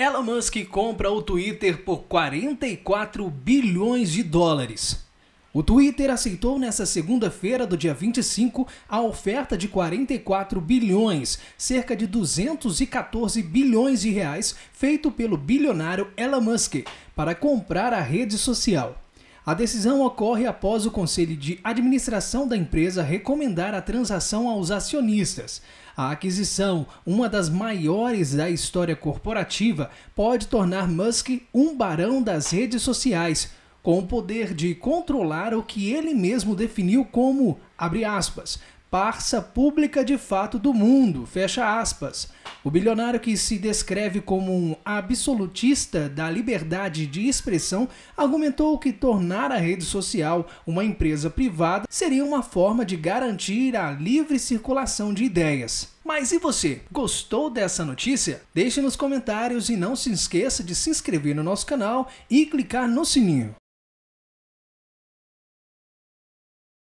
Elon Musk compra o Twitter por 44 bilhões de dólares. O Twitter aceitou nesta segunda-feira do dia 25 a oferta de 44 bilhões, cerca de 214 bilhões de reais, feito pelo bilionário Elon Musk, para comprar a rede social. A decisão ocorre após o Conselho de Administração da empresa recomendar a transação aos acionistas. A aquisição, uma das maiores da história corporativa, pode tornar Musk um barão das redes sociais, com o poder de controlar o que ele mesmo definiu como, abre aspas, parça pública de fato do mundo. Fecha aspas. O bilionário que se descreve como um absolutista da liberdade de expressão argumentou que tornar a rede social uma empresa privada seria uma forma de garantir a livre circulação de ideias. Mas e você? Gostou dessa notícia? Deixe nos comentários e não se esqueça de se inscrever no nosso canal e clicar no sininho.